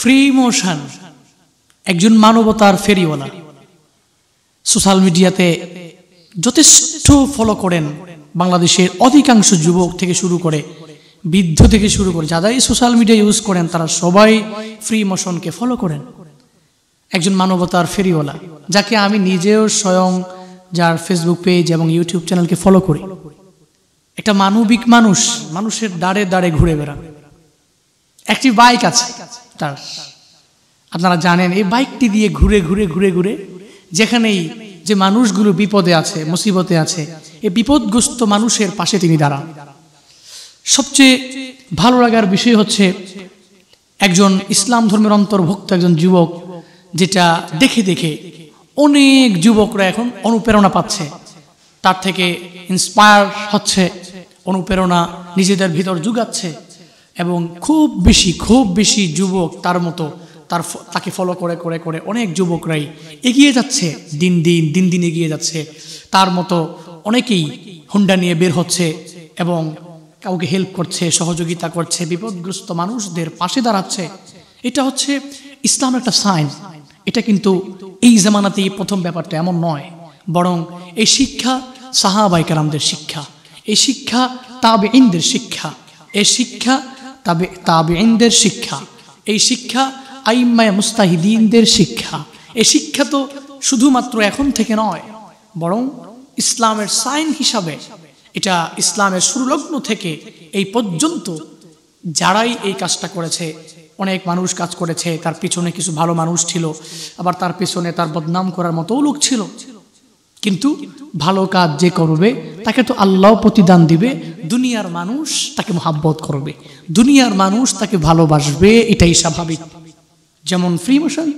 free motion একজন মানবতার ফেরিওয়ালা সোশ্যাল মিডিয়াতে যথেষ্ট ফলো করেন বাংলাদেশের অধিকাংশ যুবক থেকে শুরু করে বৃদ্ধ থেকে শুরু করে যারা সোশ্যাল মিডিয়া ইউজ করেন তারা সবাই ফ্রি মোশনকে ফলো করেন একজন মানবতার ফেরিওয়ালা যাকে আমি নিজেও স্বয়ং যার ফেসবুক পেজ এবং ইউটিউব চ্যানেলকে ফলো করি একটা মানবিক মানুষ মানুষের দাঁড়ে দাঁড়ে ঘুরে বেড়ান একটি বাইক আছে তার আপনারা জানেন এই বাইকটি দিয়ে ঘুরে ঘুরে ঘুরে ঘুরে যেখানেই যে মানুষগুলো বিপদে আছে মুসিবতে আছে এই বিপদগ্রস্ত মানুষের পাশে তিনি দাঁড়ান সবচেয়ে ভালো লাগার বিষয় হচ্ছে একজন ইসলাম ধর্মের অন্তর্ভুক্ত একজন যুবক যেটা দেখে দেখে অনেক যুবকরা এখন অনুপ্রেরণা পাচ্ছে তার থেকে ইন্সপায়ার হচ্ছে অনুপ্রেরণা নিজেদের ভিতর যুগাচ্ছে এবং খুব বেশি খুব বেশি যুবক তার মতো তার তাকে ফলো করে করে করে অনেক যুবকরাই এগিয়ে যাচ্ছে দিন দিন দিন দিন এগিয়ে যাচ্ছে তার মতো অনেকেই হুন্ডা নিয়ে বের হচ্ছে এবং কাউকে হেল্প করছে সহযোগিতা করছে বিপদগ্রস্ত মানুষদের পাশে দাঁড়াচ্ছে এটা হচ্ছে ইসলাম একটা সাইন এটা কিন্তু এই জামানাতেই প্রথম ব্যাপারটা এমন নয় বরং এই শিক্ষা সাহাবাইকারামদের শিক্ষা এই শিক্ষা তাবে ইন্দের শিক্ষা এই শিক্ষা তবে তাবেইনদের শিক্ষা এই শিক্ষা আইম্মায় মুস্তাহিদিনদের শিক্ষা এই শিক্ষা তো শুধুমাত্র এখন থেকে নয় বরং ইসলামের সাইন হিসাবে এটা ইসলামের সুলগ্ন থেকে এই পর্যন্ত যারাই এই কাজটা করেছে অনেক মানুষ কাজ করেছে তার পিছনে কিছু ভালো মানুষ ছিল আবার তার পিছনে তার বদনাম করার মতো লোক ছিল কিন্তু ভালো কাজ যে করবে তাকে তো আল্লাহ প্রতিদান দিবে দুনিয়ার মানুষ তাকে মোহাব্বত করবে দুনিয়ার মানুষ তাকে ভালোবাসবে এটাই স্বাভাবিক যেমন ফ্রি মোশন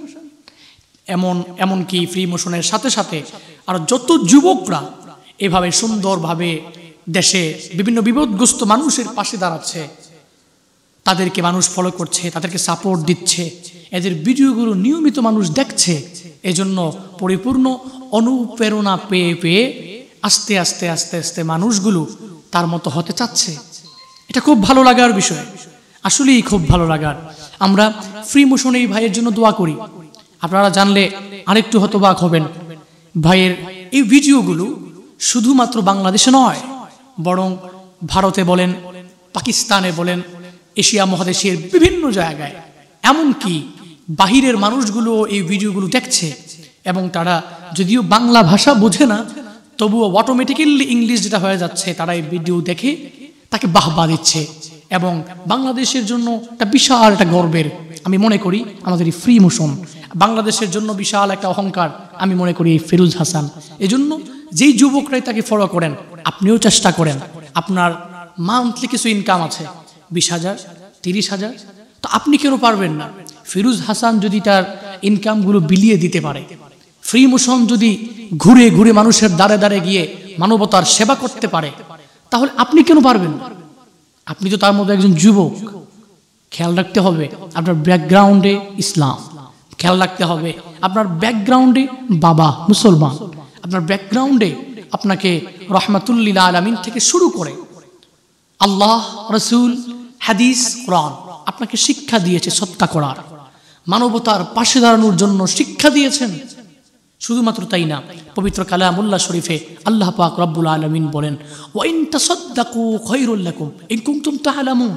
এমন এমনকি ফ্রি মোশনের সাথে সাথে আর যত যুবকরা এভাবে সুন্দরভাবে দেশে বিভিন্ন বিপদগ্রস্ত মানুষের পাশে দাঁড়াচ্ছে তাদেরকে মানুষ ফলো করছে তাদেরকে সাপোর্ট দিচ্ছে এদের ভিডিওগুলো নিয়মিত মানুষ দেখছে এজন্য পরিপূর্ণ অনুপ্রেরণা পেয়ে পেয়ে আস্তে আস্তে আস্তে আস্তে মানুষগুলো তার মতো হতে চাচ্ছে এটা খুব ভালো লাগার বিষয় আসলেই খুব ভালো লাগার আমরা ফ্রি মোশনে এই ভাইয়ের জন্য দোয়া করি আপনারা জানলে আরেকটু হতবাক হবেন ভাইয়ের এই ভিডিওগুলো শুধুমাত্র বাংলাদেশে নয় বরং ভারতে বলেন পাকিস্তানে বলেন এশিয়া মহাদেশের বিভিন্ন জায়গায় এমনকি বাহিরের মানুষগুলো এই ভিডিওগুলো দেখছে এবং তারা যদিও বাংলা ভাষা বোঝে না তবুও অটোমেটিক্যালি ইংলিশ যেটা হয়ে যাচ্ছে তারা এই ভিডিও দেখে তাকে বাহবা দিচ্ছে এবং বাংলাদেশের জন্য একটা বিশাল একটা গর্বের আমি মনে করি আমাদের এই ফ্রি মোশন বাংলাদেশের জন্য বিশাল একটা অহংকার আমি মনে করি এই ফিরুজ হাসান এজন্য যেই যুবকরাই তাকে ফলো করেন আপনিও চেষ্টা করেন আপনার মান্থলি কিছু ইনকাম আছে বিশ হাজার তিরিশ হাজার তো আপনি কেন পারবেন না ফিরুজ হাসান যদি তার ইনকামগুলো বিলিয়ে দিতে পারে ফ্রি মোশন যদি ঘুরে ঘুরে মানুষের দ্বারে দ্বারে গিয়ে মানবতার সেবা করতে পারে তাহলে আপনি কেন পারবেন আপনি তো তার মধ্যে একজন যুবক খেয়াল রাখতে হবে আপনার ব্যাকগ্রাউন্ডে ইসলাম খেয়াল রাখতে হবে আপনার ব্যাকগ্রাউন্ডে বাবা মুসলমান আপনার ব্যাকগ্রাউন্ডে আপনাকে রহমাতুল্লিল আলমিন থেকে শুরু করে আল্লাহ রসুল হাদিস কোরআন আপনাকে শিক্ষা দিয়েছে সত্তা করার মানবতার পাশে দাঁড়ানোর জন্য শিক্ষা দিয়েছেন শুধুমাত্র তাই না পবিত্র কালামুল্লাহ শরীফে আল্লাহ পাক রব্বুল আলমিন বলেন ওয়াইন তাসাদ্দাকু খৈরুল্লাকুম ইন কুমতুম তাআলামুন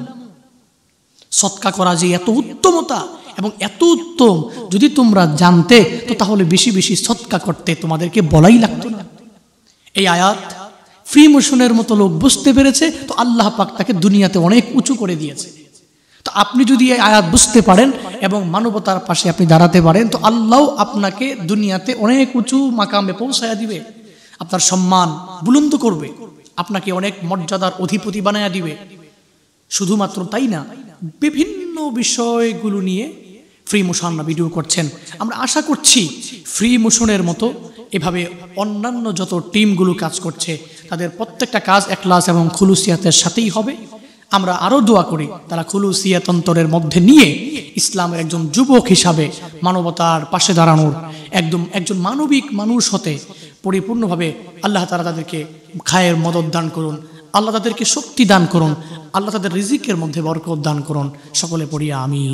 সৎকা করা যে এত উত্তমতা এবং এত উত্তম যদি তোমরা জানতে তো তাহলে বেশি বেশি সৎকা করতে তোমাদেরকে বলাই লাগতো না এই আয়াত ফ্রি মোশনের মতো লোক বুঝতে পেরেছে তো আল্লাহ পাক তাকে দুনিয়াতে অনেক উঁচু করে দিয়েছে তো আপনি যদি এই আয়াত বুঝতে পারেন এবং মানবতার পাশে আপনি দাঁড়াতে পারেন তো আল্লাহ আপনাকে দুনিয়াতে অনেক উঁচু মাকামে পৌঁছায়া দিবে আপনার সম্মান বুলন্দ করবে আপনাকে অনেক মর্যাদার অধিপতি বানাইয়া দিবে শুধুমাত্র তাই না বিভিন্ন বিষয়গুলো নিয়ে ফ্রি মোশনরা ভিডিও করছেন আমরা আশা করছি ফ্রি মোশনের মতো এভাবে অন্যান্য যত টিমগুলো কাজ করছে তাদের প্রত্যেকটা কাজ একলাস এবং খুলুসিয়াতের সাথেই হবে আমরা আরও দোয়া করি তারা খুলুসিয়াতন্তরের মধ্যে নিয়ে ইসলামের একজন যুবক হিসাবে মানবতার পাশে দাঁড়ানোর একদম একজন মানবিক মানুষ হতে পরিপূর্ণভাবে আল্লাহ তারা তাদেরকে খায়ের মদত দান করুন আল্লাহ তাদেরকে শক্তি দান করুন আল্লাহ তাদের রিজিকের মধ্যে বরকত দান করুন সকলে পড়িয়া আমি